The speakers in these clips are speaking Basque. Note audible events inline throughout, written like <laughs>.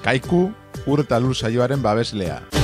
Kaiku Urta Lusa Joaren babeslea.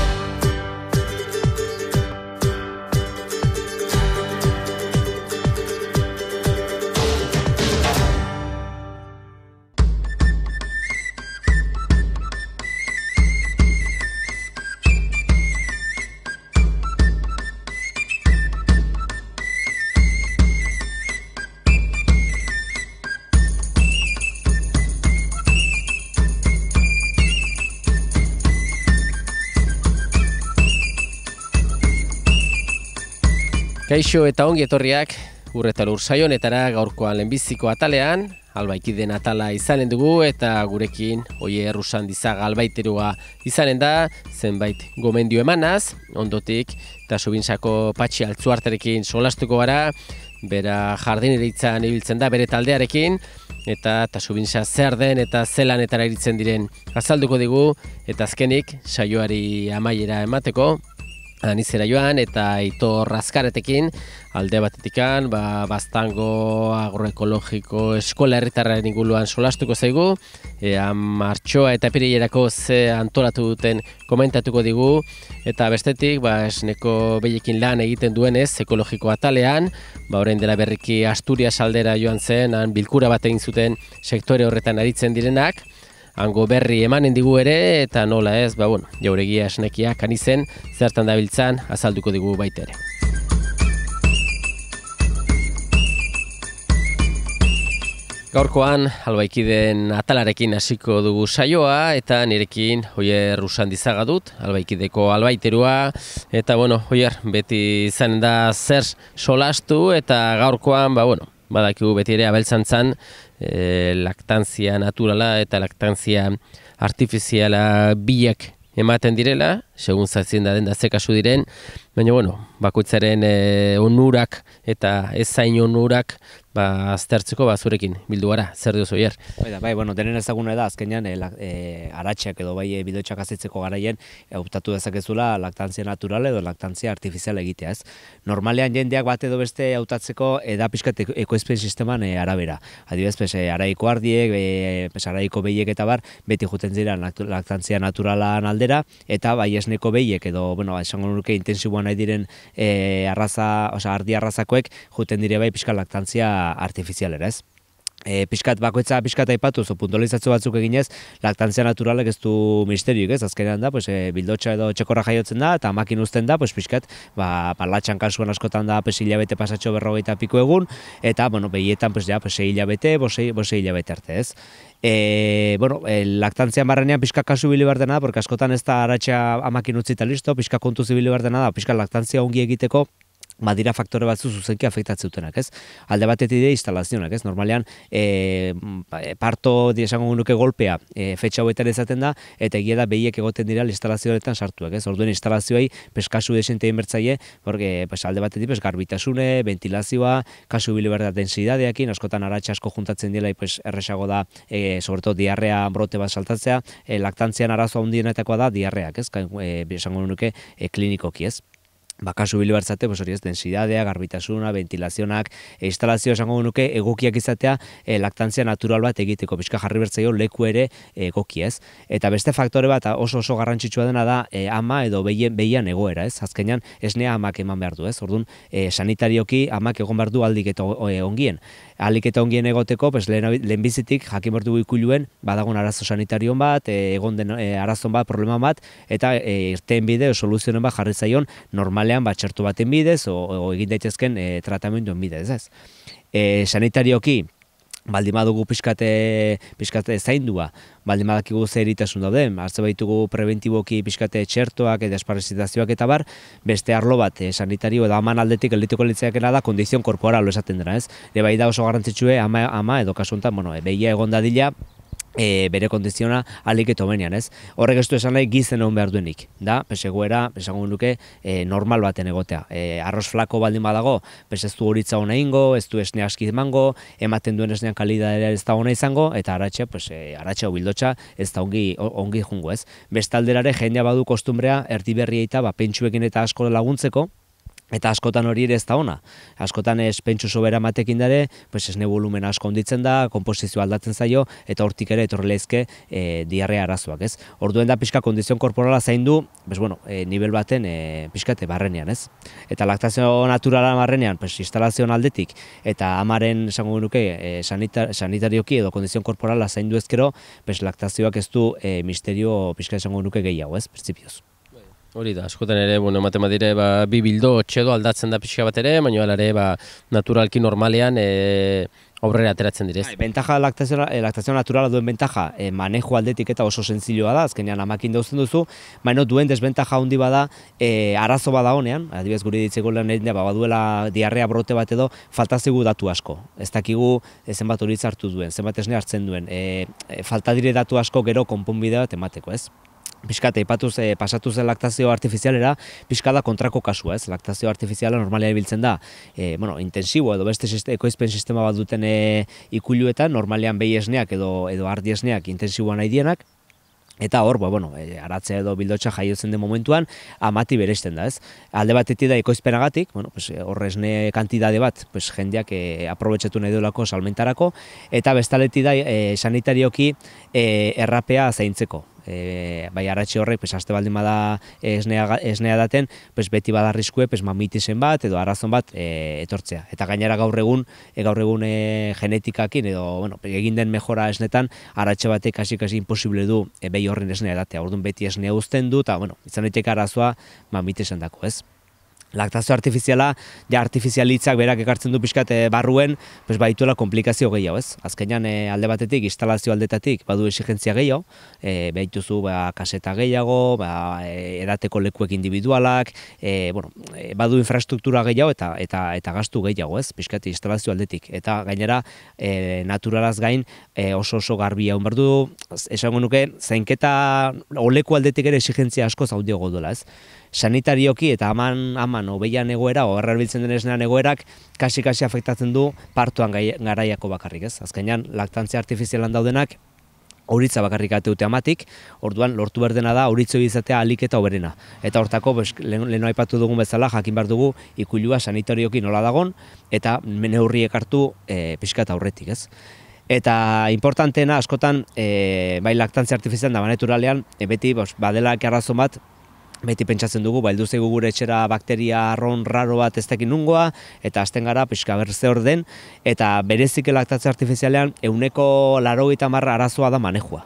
Kaixo eta ongi etorriak urre lur saionetara gaurkoan lehenbiziko atalean, albaikiden atala izanen dugu eta gurekin oie errusan dizaga albaiterua izanen da, zenbait gomendio emanaz, ondotik eta subintzako patxi altzuarterekin solastuko gara, bera jardin eritzen ibiltzen da bere taldearekin, eta eta subintza zer den eta zelan iritzen diren azalduko digu, eta azkenik saioari amaiera emateko, anizera joan eta ito raskaretekin alde batetikan ba, bastango agroekologiko eskola herritarraren inguruan solastuko zaigu e, martxoa eta pirilerako ze antolatu duten komentatuko digu eta bestetik ba, esneko behiekin lan egiten duenez ekologiko atalean ba, orain dela berriki Asturias aldera joan zen han bilkura bat egin zuten sektore horretan aritzen direnak hango berri emanen digu ere, eta nola ez, ba, bueno, jauregia esnekia kanizen, zertan dabiltzan, azalduko digu baita ere. Gaurkoan, albaikiden atalarekin hasiko dugu saioa, eta nirekin, oier, dizaga dut, albaikideko albaiterua, eta, bueno, oier, beti izan da zer solastu, eta gaurkoan, ba, bueno, badakigu beti ere abeltzan zan, e, laktantzia naturala eta laktantzia artifiziala biek ematen direla, segun zazien da den da ze kasu diren, baina bueno, bakoitzaren e, onurak eta ez zain onurak ba, aztertzeko ba, zurekin bildu gara, zer dut zuher. Bai, da, bai, bueno, denen ezaguna da, azkenean e, edo bai e, bidotxak azitzeko garaien e, optatu dezakezula laktantzia natural edo laktantzia artifiziala egitea. Ez? Normalean jendeak bat edo beste hautatzeko edapiskat ekoizpen sisteman e, arabera. adibidez, bez, e, araiko ardiek, araiko behiek eta bar, beti juten zira laktantzia naturalan aldera, eta bai ez esneko behiek edo, bueno, ba, esango nuke intensiboan nahi diren e, arraza, oza, ardi arrazakoek, juten dire bai piskalaktantzia artifizial ere e, pixkat bakoitza pixkat aipatu zu puntualizatzu batzuk eginez laktantzia naturalek ez du misterioik ez azkenean da pues e, bildotxa edo txekorra jaiotzen da eta makin uzten da pues pixkat ba palatxan kasuan askotan da pues hilabete pasatxo berrogeita piko egun eta bueno behietan pues ja pues hilabete bose hilabete arte ez e, bueno, e, laktantzia marrenean, pixka kasu bili behar porque askotan ez da aratxa amakin utzi listo, pixka kontu zibili da, pixka laktantzia ongi egiteko, badira faktore batzu zuzenki afektatzen dutenak, ez? Alde batetik dira instalazionak, ez? Normalean, e, parto, diesango nuke golpea, e, fetxa hoetan ezaten da, eta egia da behiek egoten dira instalazioetan sartuak, ez? Orduen instalazioai, peskasu kasu desente inbertzaie, pues, alde batetik, pues, garbitasune, ventilazioa, kasu bile berda askotan aratxa asko juntatzen dira, pues, erresago da, eh, sobretot, diarrea brote bat saltatzea, e, eh, laktantzian arazoa hundienetakoa da, diarreak, ez? E, esango nuke, e, klinikoki, ez? bakasu bilu bertzate, hori ez, densidadea, garbitasuna, ventilazionak, e, instalazio esango nuke egokiak izatea e, laktantzia natural bat egiteko, bizka jarri bertzeio leku ere e, egoki ez. Eta beste faktore bat oso oso garrantzitsua dena da e, ama edo behien, behian egoera ez, azkenean esnea amak eman behar du ez, orduan e, sanitarioki amak egon behar du aldik eta ongien alik eta ongien egoteko, pues, lehen, lehen bizitik jakin bortu badagon arazo sanitarion bat, e, egon den eh, arazon bat, problema bat, eta e, eh, irteen bide, soluzionen bat jarri zaion, normalean bat txertu baten bidez, o, o egindaitezken e, tratamenduen bidez. Ez. E, sanitarioki, baldin badugu pixkate, pixkate zaindua, baldin badakigu eritasun daude, hartze baitugu preventiboki pixkate txertoak eta esparazitazioak eta bar, beste arlo bat, eh, sanitario edo aman aldetik elituko litzeakena da, kondizion korporalo esaten dira, ez? bai da oso garrantzitsue, ama, ama edo kasuntan, bueno, eh, behia egon dadila, e, bere kondiziona alik eto benian, ez? Horrek ez du esan nahi gizten egon behar duenik, da? Peseguera, esango duke, e, normal baten egotea. E, arroz flako baldin badago, peseztu du horitza hona ingo, ez du esne aski emango, ematen duen esnean kalidadera ez da hona izango, eta haratxe, pues, e, haratxe hau ez da ongi, ongi jungo, ez? Bestalderare, jendea badu kostumbrea, erdi eta, ba, pentsuekin eta asko laguntzeko, eta askotan hori ere ez da ona. Askotan ez pentsu sobera matekin dare, pues ez volumen asko onditzen da, komposizioa aldatzen zaio, eta hortik ere etorrelezke e, eh, diarrea arazoak, ez? Orduen da pixka kondizion korporala zain du, bez, bueno, e, nivel baten e, eh, pixkate barrenean, ez? Eta laktazio naturala barrenean, pues instalazioan aldetik, eta amaren, esango sanitarioki edo kondizion korporala zain du ezkero, laktazioak ez du misterio pixka esango gehiago, ez? Pertzipioz. Hori da, askotan ere, bueno, ematen badire, ba, bi bildo txedo aldatzen da pixka bat ere, baina alare, ba, naturalki normalean, e, aurrera ateratzen direz. Hai, bentaja naturala duen bentaja, e, eh, manejo aldetik eta oso zentziloa da, azkenean amakin dauzten duzu, baina duen desbentaja hundi bada, e, arazo bada honean, adibidez guri ditzeko lehen egin ba, baduela diarrea brote bat edo, faltazigu datu asko. Ez dakigu e, zenbat hori hartu duen, zenbat esne hartzen duen, e, e falta dire datu asko gero konponbidea bat emateko, ez? Piskate, ipatuz eh, pasatu laktazio artifizialera, piskada kontrako kasua, ez? Laktazio artifiziala normalia ibiltzen da, e, bueno, intensibo edo beste ekoizpen sistema bat duten eh, ikuluetan, normalean behi esneak edo, edo ardi esneak intensiboa nahi dienak, Eta hor, ba, bueno, aratzea edo bildotxa jaiotzen den momentuan, amati beresten da, ez? Alde batetik da ekoizpenagatik, bueno, pues, horrez ne kantidade bat, pues, jendeak e, aprobetsatu nahi duelako salmentarako, eta bestaletik da e, sanitarioki e, errapea zaintzeko e, bai arratxe horrek, pues, azte baldin bada esnea, esnea daten, pues, beti badarrizkue, pues, mamitizen bat edo arazon bat e, etortzea. Eta gainera gaur egun, e, gaur egun e, genetikakin edo, bueno, egin den mejora esnetan, arratxe batek kasi kasi imposible du e, bai horren esnea datea. Orduan beti esnea uzten du, eta, bueno, izan arazoa mamitizen dako, ez? laktazio artifiziala, ja artifizialitzak berak ekartzen du pixkat eh, barruen, pues baituela komplikazio gehiago, ez? Azkenean eh, alde batetik instalazio aldetatik badu exigentzia gehiago, eh behituzu ba kaseta gehiago, ba eh, edateko erateko lekuek individualak, e, bueno, badu infrastruktura gehiago eta eta eta gastu gehiago, ez? Pixkat instalazio aldetik eta gainera e, naturalaz gain e, oso oso garbi hau. berdu, esango nuke zainketa oleku aldetik ere exigentzia asko zaudiago duela. ez? sanitarioki eta aman aman hobeia egoera, o errabiltzen den esnean egoerak kasi kasi afektatzen du partuan gai, garaiako bakarrik, ez? Azkenean laktantzia artifizialan daudenak auritza bakarrik ate amatik, orduan lortu berdena da auritzo izatea alik eta oberena. Eta hortako bes leno aipatu dugun bezala jakin bar dugu ikulua sanitarioki nola dagon eta neurriek hartu e, aurretik, ez? Eta importanteena askotan e, bai laktantzia artifizialan da baneturalean, e, eh, beti bos, badela bat beti pentsatzen dugu, ba, zego gure etxera bakteria arron raro bat ez dakin nungoa, eta azten gara, pixka berze hor eta berezik elaktatze artifizialean, euneko laro marra arazoa da manejua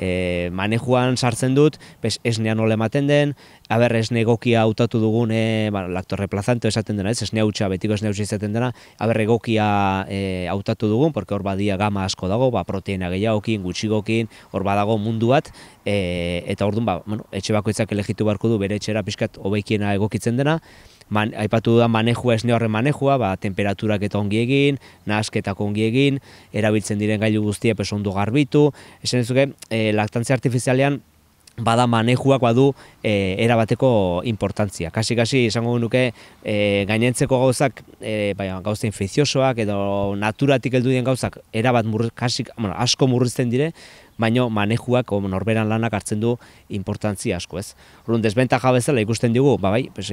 e, manejuan sartzen dut, bez, esnean ole ematen den, aber esne gokia hautatu dugun, e, ba, replazanto esaten dena, ez, esne hautsa, betiko esne hautsa izaten dena, aber egokia e, hautatu dugun, porque hor badia gama asko dago, ba, proteina gehiagokin, gokin, hor badago mundu bat, e, eta hor ba, bueno, etxe bakoitzak elegitu beharko du, bere etxera pixkat hobekiena egokitzen dena, man, aipatu da manejua, esne horren manejua, ba, temperaturak eta ongi egin, nahasketak ongi erabiltzen diren gailu guztia, pesondu garbitu, esan ez duke, eh, laktantzia artifizialean bada manejuak badu e, eh, erabateko importantzia. Kasi kasi izango nuke e, eh, gainentzeko gauzak e, bai, gauza infeziosoak edo naturatik heldu dien gauzak erabat murri, bueno, asko murrizten dire, baino manejuak o norberan lanak hartzen du importantzia asko, ez. Orduan desbentaja ikusten dugu, ba bai, pues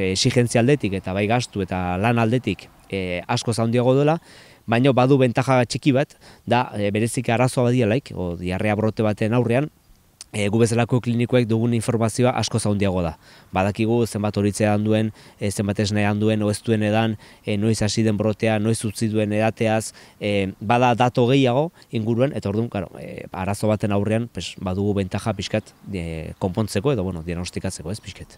aldetik eta bai gastu eta lan aldetik e, asko zaundiago dela. Baina badu bentaja txiki bat, da bereziki arazoa badialaik, o diarrea brote baten aurrean, e, gu bezalako klinikoek dugun informazioa asko zaundiago da. Badakigu zenbat horitzea handuen, e, eh, zenbat esnai handuen, oestuen edan, e, noiz hasi den brotea, noiz utzi duen edateaz, e, bada dato gehiago inguruen, eta orduan, karo, e, arazo baten aurrean, pues, badugu bentaja pixkat konpontzeko edo, bueno, diagnostikatzeko ez pixkat.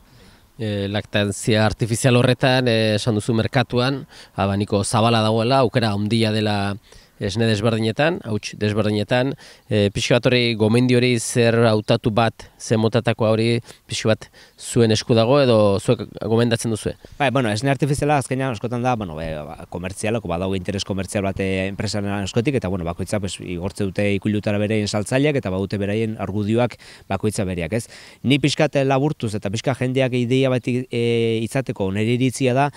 E, laktantzia artifizial horretan, esan duzu merkatuan, abaniko zabala dagoela, aukera ondia dela esne desberdinetan, hauts desberdinetan, e, pixka bat hori gomendi hori zer hautatu bat, zer motatako hori pixka bat zuen esku dago edo zuek gomendatzen duzu. Bai, bueno, esne artifiziala azkenean askotan da, bueno, be, ba, komertzialako, badago interes komertzial bate eh, enpresaren askotik, eta bueno, bakoitza pues, igortze dute ikulutara bereien saltzaileak eta badute beraien argudioak bakoitza bereak, ez? Ni pixka laburtuz eta pixka jendeak ideia bat e, izateko, iritzia da,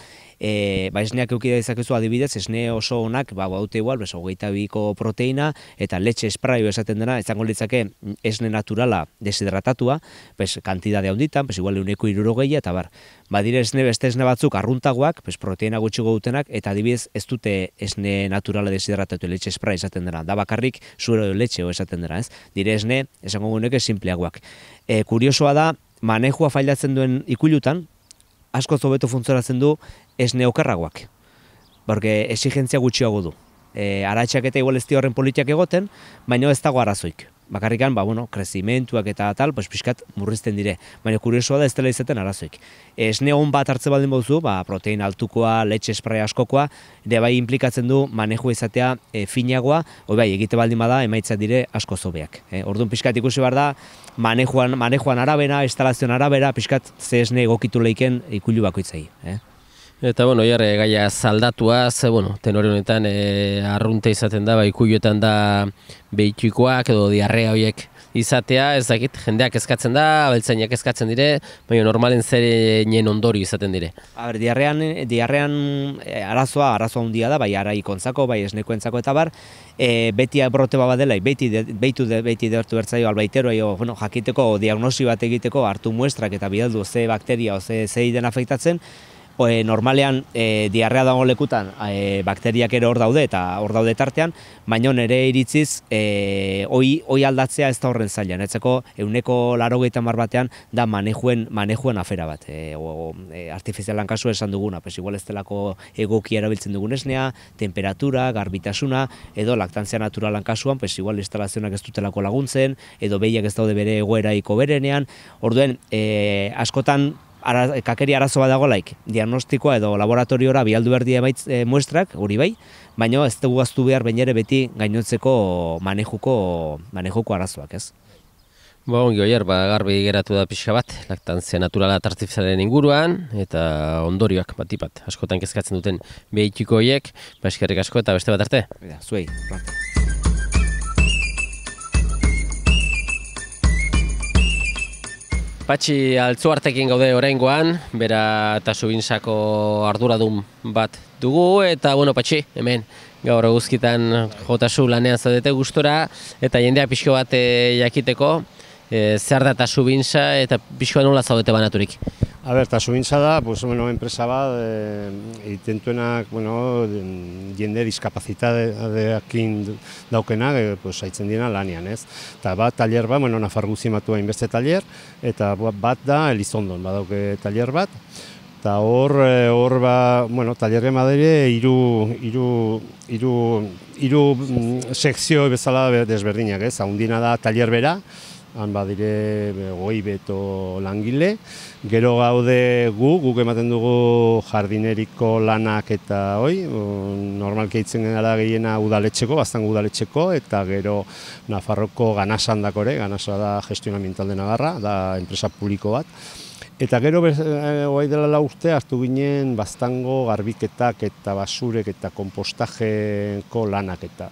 e, ba, esneak eukidea izakezu adibidez, esne oso onak, ba, baute ba, igual, beso, hogeita biko proteina, eta letxe espraio esaten dena, izango litzake esne naturala deshidratatua, bez, kantidade honditan, bes, igual, euneko eta bar, Ba dire esne beste esne batzuk arruntagoak, bes, proteina gutxiko dutenak, eta adibidez, ez dute esne naturala deshidratatu letxe espraio esaten dena, da bakarrik, zuero letxeo esaten dena, ez? Dire esne, esango guneke, simpleagoak. E, kuriosoa da, manejua failatzen duen ikulutan, asko zobeto funtzionatzen du ez neokarragoak. Borke exigentzia gutxiago du. E, Aratxak eta igual ez di horren politiak egoten, baina ez dago arazoik. Bakarrikan, ba, bueno, krezimentuak eta tal, pues, pixkat murrizten dire. Baina kuriosua da ez dela izaten arazoik. Ez hon bat hartze baldin bauzu, ba, protein altukoa, letxe esprai askokoa, ere bai implikatzen du manejo izatea e, finagoa, hori bai, egite baldin bada, emaitza dire asko zobeak. E, eh. orduan pixkat ikusi behar da, manejoan, arabena, instalazioan arabera, pixkat ze esne egokitu leiken ikullu bakoitzai. Eh? Eta bueno, jarre gaia zaldatua, ze bueno, tenore honetan e, arrunte izaten da, baikuioetan da behitxikoak edo diarrea horiek izatea, ez dakit, jendeak eskatzen da, abeltzainak eskatzen dire, baina normalen zer nien ondori izaten dire. Aber, diarrean, diarrean e, arazoa, arazoa handia da, bai ara ikontzako, bai esneko entzako eta bar, e, beti brote bat dela, beti, de, beitu de, beti dertu bertzaio albaitero, bueno, jakiteko, diagnosi bat egiteko, hartu muestrak eta bidaldu ze bakteria, ze den afektatzen, e, normalean e, diarrea dago lekutan e, bakteriak ere hor daude eta hor daude tartean, baina nire iritziz e, oi, oi aldatzea ez da horren zailan, etzeko euneko laro gehietan barbatean da manejuen, manejuen afera bat. E, e, artifizialan kasu esan duguna, pues, igual ez delako egoki erabiltzen dugun esnea, temperatura, garbitasuna, edo laktantzia naturalan kasuan, pues, igual instalazionak ez dutelako laguntzen, edo behiak ez daude bere egoeraiko berenean, orduen e, askotan ara, kakeri arazo bat dago laik, diagnostikoa edo laboratoriora bialdu behar dira muestrak, hori bai, baina ez dugu gaztu behar bain beti gainontzeko manejuko, manejuko arazoak, ez? Ba, ongi oier, ba, garbi geratu da pixka bat, laktan naturala tartifizaren inguruan, eta ondorioak bat ipat, askotan kezkatzen duten behitxiko oiek, ba, asko eta beste bat arte. zuei, bat. Patxi altzuartekin gaude oraingoan, bera eta subintzako arduradun bat dugu, eta bueno, Patxi, hemen, gaur eguzkitan jotasu lanean zaudete gustora, eta jendea pixko bat eh, jakiteko, e, zer da eta subintza, eta pixkoa nola zaudete banaturik. A ber, eta subintza da, pues, bueno, enpresa bat, eitentuenak, eh, bueno, jende dizkapazitateak daukenak, eh, pues, haitzen dina lanian, ez? Eta bat, taller bat, bueno, nafar inbeste taller, eta ba-, bat da, elizondon, bat dauke taller bat, eta hor, eh, hor, ba, bueno, taller gama iru, iru, iru, iru mm, sekzio bezala desberdinak, ez? Haundina da, taller bera, han badire goi beto langile. Gero gaude gu, guk ematen dugu jardineriko lanak eta hoi, normalki itzen gara gehiena udaletxeko, bastango udaletxeko, eta gero Nafarroko ganasan dakore, ganasa da gestionamental de Navarra, da enpresa publiko bat. Eta gero goi eh, dela la urte hartu ginen bastango garbiketak eta basurek eta kompostajeko lanak eta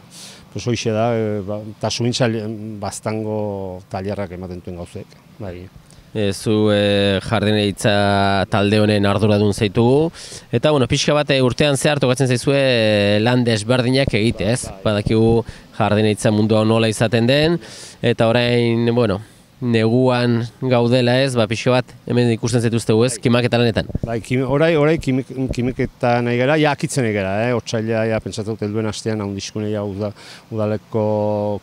pues da, eta eh, ba, zuin bastango talerrak ematen duen gauzek. Bai. E, zu e, eh, jardineitza talde honen arduradun zaitugu. Eta, bueno, pixka bat urtean zehar tokatzen zaizue lan desberdinak egite, ez? Bai. Badakigu jardineitza mundua nola izaten den, eta orain, bueno, neguan gaudela ez, ba, pixo bat, hemen ikusten zetuzte ez, bai. kimaketan lanetan. Bai, kim, orai, orai kimik, kimiketan nahi gara, ja, akitzen nahi gara, eh? otxaila, ja, dut helduen astean, hau ja, uda, udaleko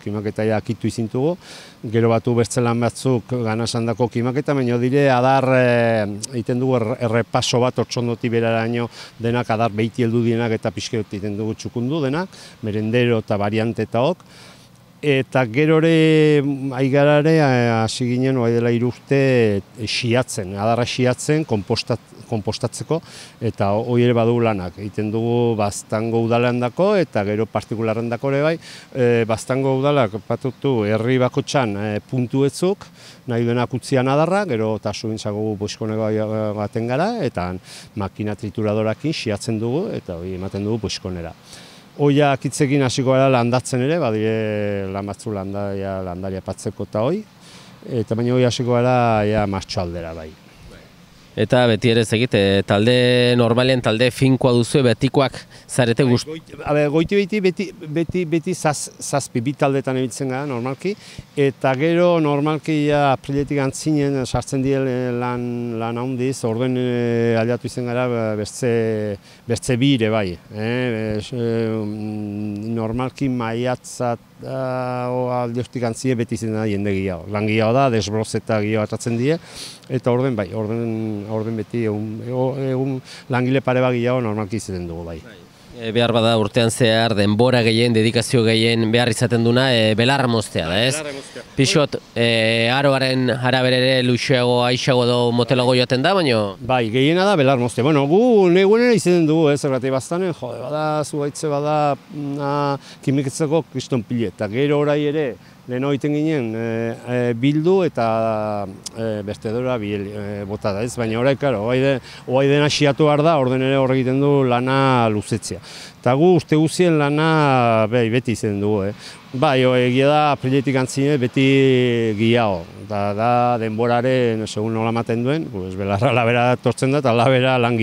kimaketa, ja, akitu izintugu, gero batu lan batzuk gana kimaketa, baina dire, adar, eh, egiten dugu, errepaso bat, otxondoti beraraino denak, adar, behiti heldu dienak, eta pixke egiten dugu txukundu denak, merendero eta variante eta gerore aigarare eh, hasi ginen bai dela iruzte eh, xiatzen, adarra xiatzen kompostat, kompostatzeko eta hori ere badu lanak. Egiten dugu baztango udalean dako eta gero partikularan dako ere bai, e, eh, baztango udalak patutu herri bako txan e, puntuetzuk, nahi duena utzian adarra, gero eta subintzago buskoneko bai, baten gara, eta makina trituradorakin xiatzen dugu eta hori ematen dugu buskonera. Oiak itzekin hasiko gara landatzen ere, badire lamatzu landaria, landaria patzeko eta hoi. Eta baina hoi hasiko gara ja, martxo bai. Eta beti ere zegit, eh, talde normalen, talde finkoa duzu, betikoak zarete bai, guzti. goiti beti, beti, beti, zazpi, bi taldetan ebitzen gara, normalki. Eta gero, normalki, ja, apriletik antzinen sartzen dien eh, lan, lan handiz, orduen e, eh, aliatu izen gara, ba, bestze, bire bai. Mm, normalki maiatzat da o aldeftikantzie beti zen da jende gehiago. da, desbroz eta gehiago atratzen die, eta orden bai, orden, orden beti egun, e, egun langile pare bat gehiago normalki izaten dugu bai. bai. E, behar bada urtean zehar denbora gehien, dedikazio gehien behar izaten duna e, belar moztea da, ez? Pixot, e, aroaren araberere luxeago, aixago do motelago joaten da, baino? Bai, gehiena da belar moztea. Bueno, gu neguen izaten dugu, ez, eh, errati bastanen, jode, bada, zu bada, na, mm, ah, kimiketzeko kriston pile, gero orai ere, leheno egiten ginen e, bildu eta e, beste dora bota da ez, baina horrek, karo, hoai den siatu behar da, orden ere horrek egiten du lana luzetzea. Eta gu uste guzien lana behi, beti izen dugu, eh? Ba, jo, egia da, apriletik antzine, beti gihau. Da, da, denboraren, segun nola maten duen, pues, belarra labera tortzen da, eta labera lan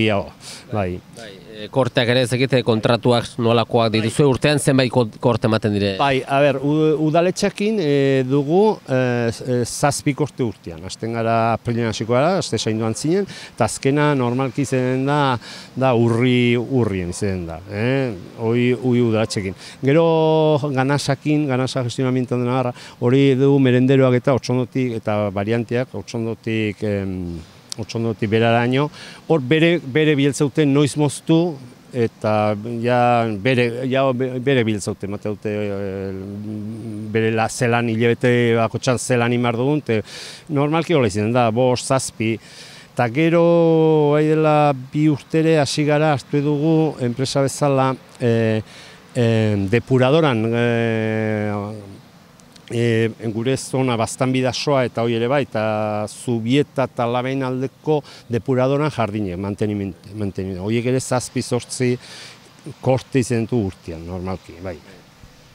Bai. bai korteak ere ezakite kontratuak nolakoak dituzu bai. urtean zenbait korte ematen dire? Bai, a ber, udaletxekin e, eh, dugu e, e, zazpi korte urtean. Azten gara aprilena hasiko gara, azte duan zinen, eta azkena normalki zen da, da urri urrien zen da. Eh? Oi, ui udaletxekin. Gero ganasakin, ganasa gestionamintan dena hori du merenderoak eta otsondotik, eta varianteak otsondotik... Em, otxondotik beraraino, hor bere, bere biltzauten noiz moztu, eta ja bere, ja bere biltzauten, eh, bere la zelan hilabete bako txan zelan imar dugun, te, normalki hori da, bor, zazpi, eta gero hai dela bi urtere hasi gara hartu dugu enpresa bezala e, e, depuradoran e, gure zona bastan bidasoa eta hoi ere bai, eta zubieta eta labein aldeko depuradoran jardinek, mantenimendu. Hoiek ere zazpi sortzi korte izan urtean, normalki, bai.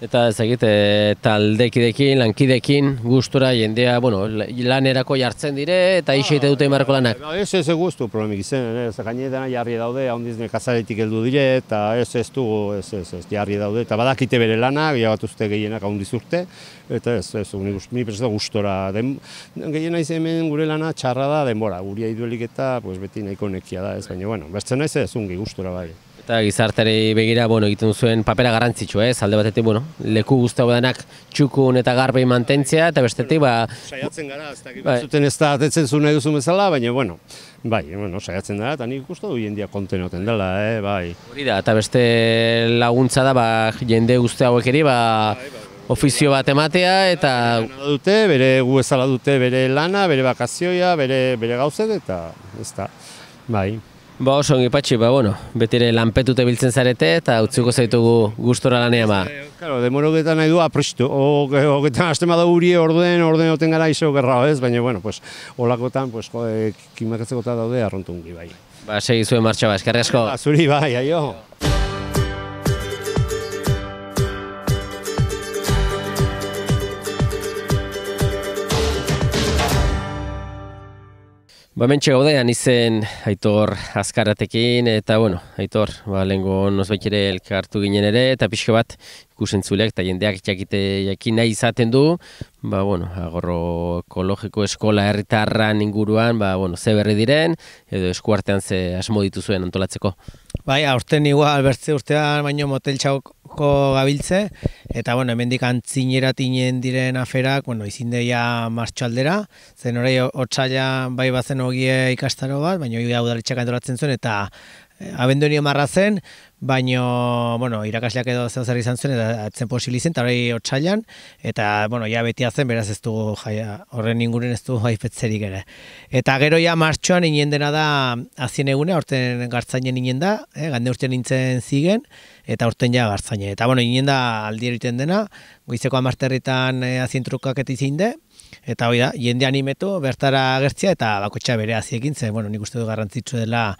Eta ez egite eh, taldekidekin, lankidekin, gustura jendea, bueno, lanerako jartzen dire eta ah, isite dute imarko lanak. Ba, ez ez guztu problemik izen, eh, ez gainetan jarri daude, ahondiz nekazaretik heldu dire eta ez ez dugu, ez ez ez, jarri daude. Eta badakite bere lana, bila bat uste gehienak ahondiz urte, eta ez ez, unik ni presta gustora. Den, gehien naiz hemen gure lana txarra da denbora, guri haidu eta pues, beti nahiko nekia da, ez baina, bueno, bestzen naiz ez, ungi gustora bai eta gizarteri begira bueno, egiten zuen papera garrantzitsu, ez? Eh? Alde batetik, bueno, leku guzti hau denak txukun eta garbi mantentzea, eta bestetik, ba... Saiatzen gara, ez dakit, bai. zuten ez da atetzen zuen nahi duzu bezala, baina, bueno, bai, bueno, saiatzen da, eta nik guztu duen kontenoten dela, eh, bai. Hori da, eta beste laguntza da, ba, jende guzti hauek eri, ba, ofizio bat ematea eta dute bere gu ezala dute bere lana, bere bakazioia, bere bere gauzet eta ez da. Bai. Ba, oso ongi patxi, ba, bueno, betire lanpetute biltzen zarete eta utziko zaitugu gustora lanea ba. Claro, e, demoro nahi du aprestu, ah, hogetan aste da hurie orden, orden oten gara iso gerra, ez? Baina, bueno, pues, olakotan, pues, jode, eta daude arrontungi, bai. Ba, zuen martxa, ba, eskerrezko. Ba, zuri, bai, aio. Ba, mentxe gaude, izen aitor azkaratekin, eta bueno, aitor, ba, lehenko nozbait ere elkartu ginen ere, eta pixka bat ikusentzuleak, eta jendeak jakite jakin nahi izaten du, Ba, bueno, agorro ekologiko eskola herritarran inguruan, ba, bueno, ze berri diren, edo eskuartean ze asmo dituzuen antolatzeko. Bai, aurten igual, bertze urtean, baino motel txauko gabiltze, eta, bueno, hemen antzinera tinen diren aferak, bueno, izin deia aldera, zen hori otxaila bai bazen ogie ikastaro bat, baino hau da udaritxak antolatzen zuen, eta e, marra zen, baino bueno irakasleak edo zeo zer izan zuen eta atzen posibili izan, ta hori otsailan eta bueno ja beti azen beraz ez du jaia horren inguren ez du gaifetzerik ere eta gero ja martxoan inen dena da azien egune aurten gartzainen inen da eh gande urte nintzen zigen eta aurten ja gartzaina eta bueno inen da aldi egiten dena goizeko 10 herritan e, eh, azien trukak eta Eta hori jende animetu, bertara gertzia eta bakotxa bere haziekin, ze, bueno, nik uste du garrantzitsu dela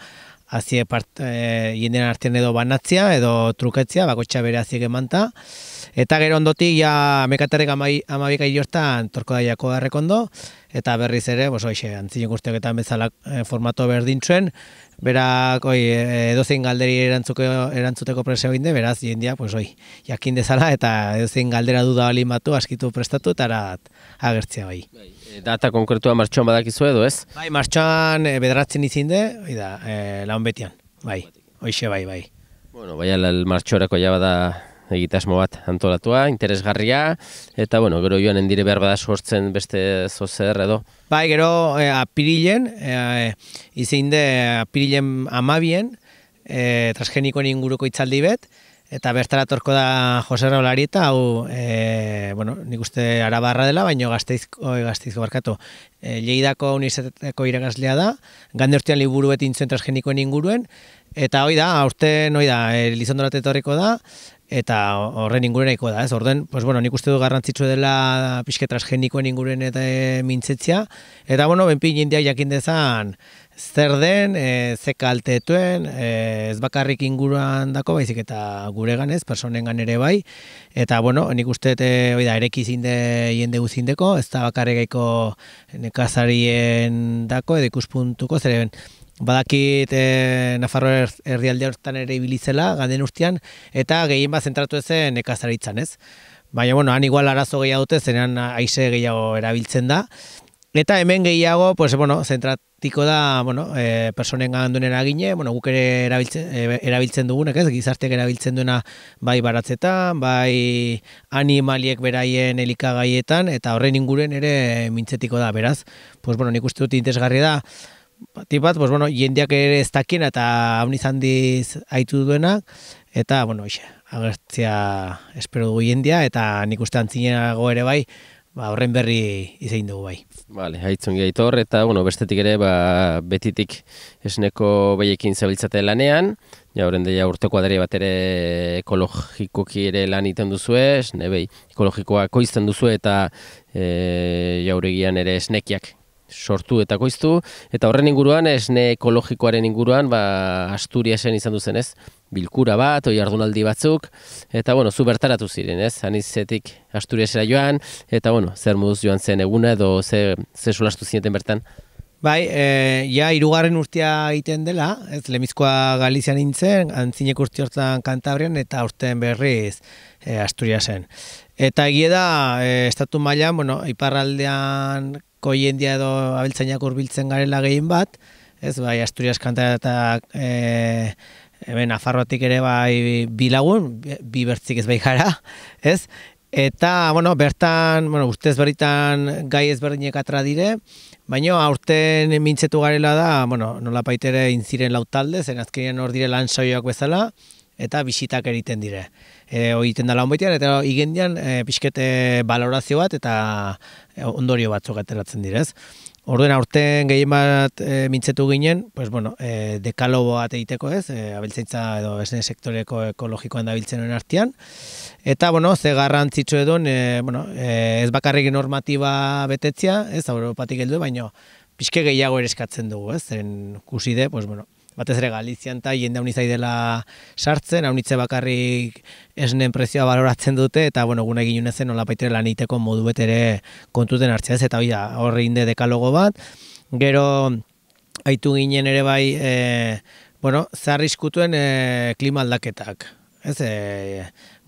azie part, e, eh, jenden artean edo banatzia, edo truketzia, bakotxa bere aziek emanta. Eta gero ondoti ja, mekatarrik amabika hilortan, torko daiako errekondo, eta berriz ere, bos, oixe, antzinen guztiak bezala eh, formato berdin txuen, berak, oi, eh, edozein galderi erantzuteko, erantzuteko presio beraz, jendia, pues, oi, jakin dezala, eta edozein galdera duda balin batu, askitu prestatu, eta agertzea bai. bai. Eh, data konkretua martxoan badakizu edo, ez? Bai, martxoan e, eh, bedratzen izin de, oi da, e, laun betian, bai, oixe bai, bai. Bueno, bai, al martxorako ja bada egitasmo bat antolatua, interesgarria, eta, bueno, gero joan endire behar bada sortzen beste zozer edo. Bai, gero, e, apirilen, e, e, izin de, apirilen amabien, e, transgenikoen inguruko itzaldi bet, eta bertara torko da Jose Raulari eta hau, e, bueno, nik uste arabarra dela, baino gazteizko, gazteizko barkatu. E, Lleidako unizetako iragazlea da, gande urtean liburu beti intzuen transgenikoen inguruen, eta hoi da, aurte, noi da, e, lizondorat da, eta horren inguruen eko da, ez orden, pues bueno, nik uste du garrantzitsu dela pixke transgenikoen inguruen eta e, mintzetzia, eta bueno, benpi jindia jakin dezan, zer den, eh, ze kaltetuen, e, ez bakarrik inguruan dako, baizik eta gure ganez, personen gan ere bai, eta bueno, nik uste e, eh, oi da, ereki zinde jende guzindeko, ez da bakarrik gaiko nekazarien dako, edo ikuspuntuko, zer ben, badakit e, Nafarro erdialde hortan ere ibilizela, ganden ustean, eta gehien bat zentratu ezen nekazaritzan, ez? Baina, bueno, han igual arazo gehiago dute, zenean ah, aise gehiago erabiltzen da, Eta hemen gehiago, pues, bueno, zentratiko da, bueno, e, eh, personen gandun eragine, bueno, guk ere erabiltzen, e, erabiltzen dugunak ez, gizarteak erabiltzen duena bai baratzetan, bai animaliek beraien elikagaietan, eta horren inguren ere mintzetiko da, beraz, pues, bueno, nik uste dut interesgarri da, tipat, jendiak pues, bueno, jendeak ere ez dakien eta hau nizan diz haitu duenak, eta, bueno, isa, agertzia espero dugu jendia, eta nik uste antzinenago ere bai, ba, horren berri izain dugu bai. Bale, haitzun gaitor, eta bueno, bestetik ere ba, betitik esneko behiekin zabiltzate lanean, ja horren deia urteko bat ere ekologikoki ere lan iten duzu esne behi ekologikoa koizten duzu eta e, jauregian ere esnekiak sortu eta koiztu, eta horren inguruan, esne ekologikoaren inguruan, ba, Asturiasen izan duzen ez, bilkura bat, oi ardunaldi batzuk, eta bueno, zu bertaratu ziren, ez? Anizetik Asturiasera joan, eta bueno, zer moduz joan zen eguna edo ze, ze solastu zineten bertan? Bai, e, ja, irugarren urtea egiten dela, ez lemizkoa Galizian nintzen, antzinek urte hortan Kantabrian, eta urtean berriz e, Asturiasen. Eta egie da, e, estatu mailan, bueno, iparraldean koiendia edo abiltzainak urbiltzen garela gehien bat, ez bai, Asturias kantara eta e, hemen afarrotik ere bai bilagun, bi bertzik ez bai jara. ez? Eta, bueno, bertan, bueno, ustez beritan gai berdinek atra dire, baina aurten mintzetu garela da, bueno, nola paitere inziren lau talde, zen azkenean hor dire lan saioak bezala, eta bisitak egiten dire. E, Oiten da lan eta igendian, e, pixkete balorazio bat, eta ondorio batzuk ateratzen direz. Orduan aurten gehien bat eh, mintzetu ginen, pues, bueno, e, eh, dekalo bat egiteko ez, e, abeltzaintza edo esne sektoreko ekologikoan da biltzen honen artian. Eta, bueno, ze garrantzitsu edon, e, bueno, e, ez bakarrik normatiba betetzia, ez, Europatik heldu, baino, pixke gehiago ere eskatzen dugu, ez, zen kuside, pues, bueno, batez ere Galizian ta jende unitzai dela sartzen, unitze bakarrik esnen prezioa baloratzen dute eta bueno, guna egin unezen nola baitere lan iteko modu betere kontuten hartzea ez eta oia, horre inde dekalogo bat. Gero, haitu ginen ere bai, e, bueno, zarriskutuen e, eh, klima aldaketak. Ez, e,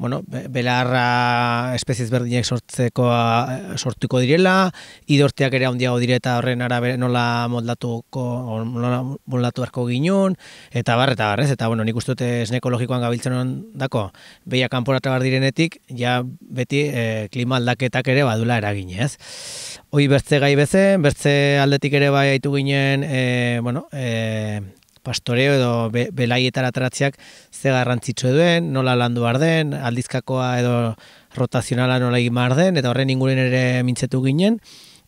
bueno, belarra espezies berdinek sortzeko eh, sortuko direla, idorteak ere handiago direta eta horren nola moldatuko, nola moldatu ginen, eta bar eta barrez, eta bueno, nik uste dute eh, esneko gabiltzen ondako, dako, beha kanpora trabar direnetik, ja beti e, klima aldaketak ere badula eraginez. ez? Hoi bertze gai bezen, bertze aldetik ere bai haitu ginen, bueno, e, pastoreo edo be, belaietara tratziak ze garrantzitsu duen, nola landu behar den, aldizkakoa edo rotazionala nola egin den, eta horren inguruen ere mintzetu ginen.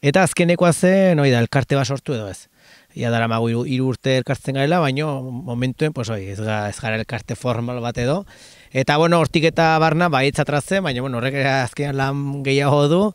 Eta azkenekoa zen, oi da, elkarte bat sortu edo ez. Ia dara magu iru, urte elkartzen garela, baino momentuen, pues, oi, ez, ga, gara elkarte formal bat edo. Eta, bueno, hortik eta barna baietza baina, bueno, horrek azkenean lan gehiago du,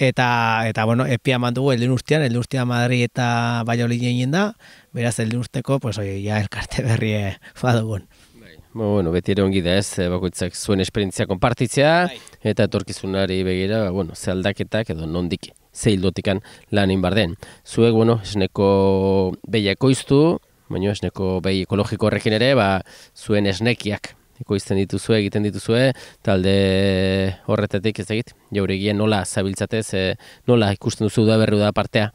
Eta, eta, bueno, epia mandugu, eldun ustean, eldun ustean Madri eta Bailo da, beraz el urteko pues oi, ya el cartel de fadogun bai. Ba, bueno, beti ere ongi da ez, eh, bakoitzak zuen esperientzia konpartitzea, bai. eta etorkizunari begira, ba, bueno, ze aldaketak edo nondik ze hildotikan lan den. Zuek, bueno, esneko behiako iztu, baina esneko behi ekologiko horrekin ere, ba, zuen esnekiak ekoizten dituzue, egiten dituzue, talde horretatik ez egit, jauregien nola zabiltzatez, eh, nola ikusten duzu da berru da partea.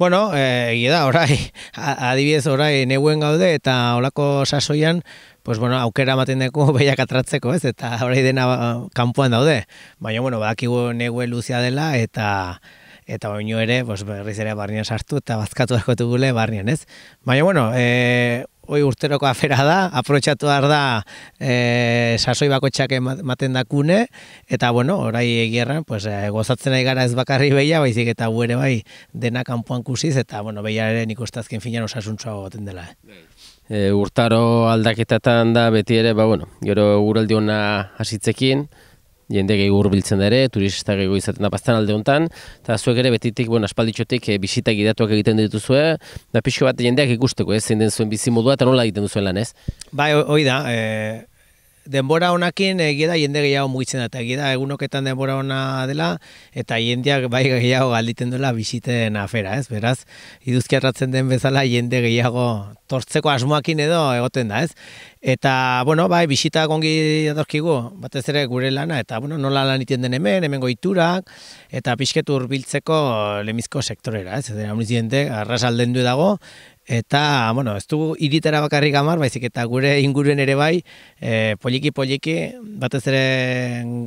Bueno, y eh, da, orai, <laughs> adibidez orai neguen gaude eta holako sasoian, pues bueno, aukera ematen <laughs> behiak atratzeko, ez? Eta orai dena ba, kanpoan daude. Baina, bueno, badakigu negue luzia dela eta eta baino ere, pues, berriz ere barnean sartu eta bazkatu dago tugule barnean, ez? Baina, bueno, eh hoi urteroko afera da, aprotxatu behar da e, sasoi bako dakune, eta bueno, orai egierran, pues, e, gozatzen ari gara ez bakarri behia, baizik eta guere bai dena kanpoan kusiz, eta bueno, behiaren ikustazken finan osasuntzua goten dela. Eh. E, urtaro aldaketatan da beti ere, ba bueno, gero guraldi hona hasitzekin, jende gehiago urbiltzen dere, turista gehiago izaten da pastan alde honetan, eta zuek ere betitik, bueno, aspalditxotik e, eh, bisita gidatuak egiten dituzue, da pixko bat jendeak ikusteko, ez, eh, zein den zuen bizimodua, eta nola egiten duzuen lan, ez? Bai, hoi da, e, Denbora honakin egia eh, da jende gehiago mugitzen da, eta egia da egunoketan denbora ona dela, eta jendeak bai gehiago galditen duela bisiten afera, ez? Beraz, iduzki atratzen den bezala jende gehiago tortzeko asmoakin edo egoten da, ez? Eta, bueno, bai, bisita gongi adorkigu, batez ere gure lana, eta, bueno, nola lan iten den hemen, hemen goiturak, eta pixketur biltzeko lemizko sektorera, ez? Eta, jende, arrasalden du dago, Eta, bueno, ez dugu iritera bakarrik amar, baizik eta gure inguruen ere bai, e, poliki poliki, batez ere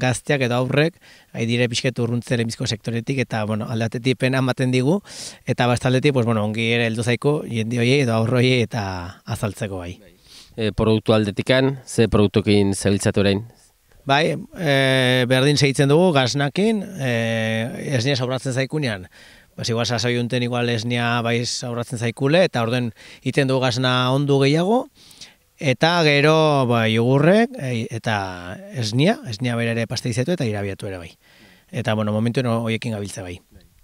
gazteak edo aurrek, ahi dire pixketu urruntzen lehenbizko sektoretik, eta, bueno, aldatetik pena ematen digu, eta bastaldetik, pues, bueno, ongi ere eldu zaiko, jendi hoi edo aurroi eta azaltzeko bai. E, produktu aldetikan, ze produktukin zebiltzatu Bai, e, berdin segitzen dugu, gaznakin, e, ez nire zaikunean, pues igual sa soy igual es nia aurratzen zaikule eta orden egiten du gasna ondu gehiago eta gero bai, yogurrek eta esnia esnia bere ere pastizetu eta irabiatu ere bai eta bueno momentu no hoiekin bai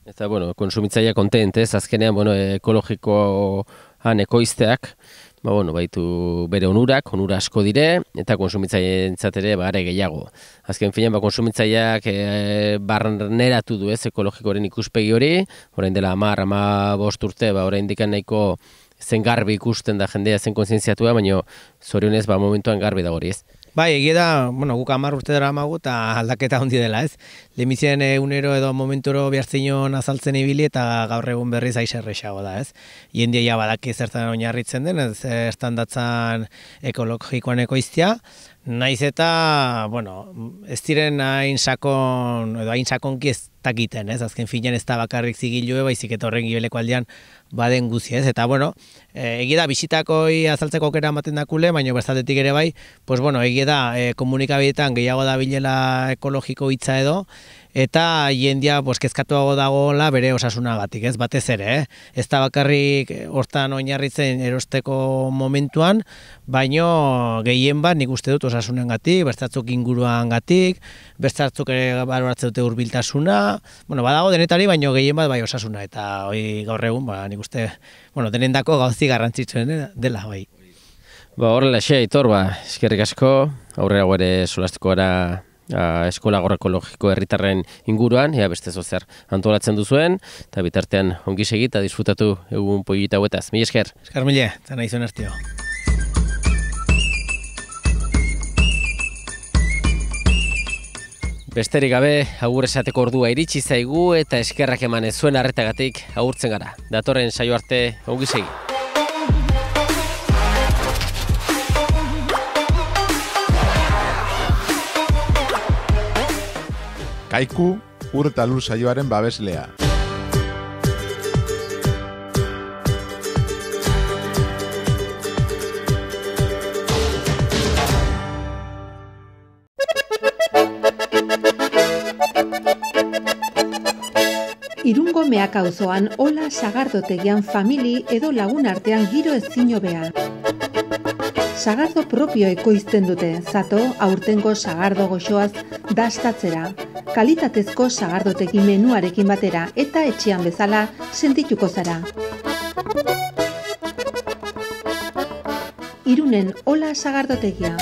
eta bueno konsumitzaia kontente ez azkenean bueno ekologikoan ekoizteak ba, bueno, baitu bere onurak, onura asko dire, eta konsumitzaien ere ba, gehiago. Azken finean, ba, konsumitzaiak e, eh, barneratu du ez ekologikoaren ikuspegi hori, orain dela amar, ama bost urte, ba, orain dikan nahiko zen garbi ikusten da jendea zen konzientziatua, baina zorionez, ba, momentuan garbi da hori ez. Bai, egia da, bueno, guk amar urte dara amagu eta aldaketa hondi dela, ez? Lehmizien egunero edo momenturo behartzen azaltzen ibili eta gaur egun berriz aizerrexago da, ez? Jendia ja zertan oinarritzen den, ez zertan datzan ekologikoan ekoiztia. Naiz eta, bueno, ez diren hain sakon, edo hain sakonki ez takiten, ez? Azken finean ez da bakarrik zigilue, baizik eta horren gibeleko aldean baden guzia, ez? Eta bueno, eh egida bisitakoi azaltzeko aukera ematen da kule, baina bestatetik ere bai, pues bueno, egida eh komunikabietan gehiago da bilela ekologiko hitza edo eta jendia pues kezkatuago dago bere osasunagatik, ez? Batez ere, eh. Ez da bakarrik eh, hortan oinarritzen erosteko momentuan, baino gehien bat nik uste dut osasunengatik, bestatzuk inguruangatik, bestatzuk ere baloratzen dute hurbiltasuna, bueno, badago denetari, baino gehien bat bai osasuna eta hori gaur egun, ba, nik uste, bueno, denen gauzi garrantzitzen eh, dela, bai. Ba, horrela, xe, aitor, ba, eskerrik asko, aurrera gore solastuko gara a, eskola gorrekologiko herritarren inguruan, ea beste zozer antolatzen duzuen, eta bitartean ongi segi eta disfrutatu egun poigita guetaz. Mil esker. Esker mila, eta nahi zuen Besterik gabe, agur esateko ordua iritsi zaigu eta eskerrak eman ez zuen arretagatik agurtzen gara. Datorren saio arte, ongi segi. Kaiku, urta lur saioaren babeslea. Leak auzoan hola sagardotegian famili edo lagun artean giro ezzin hobea. Sagardo propio ekoizten dute, zato aurtengo sagardo goxoaz dastatzera, kalitatezko sagardotegi menuarekin batera eta etxean bezala sentituko zara. Irunen hola sagardotegia.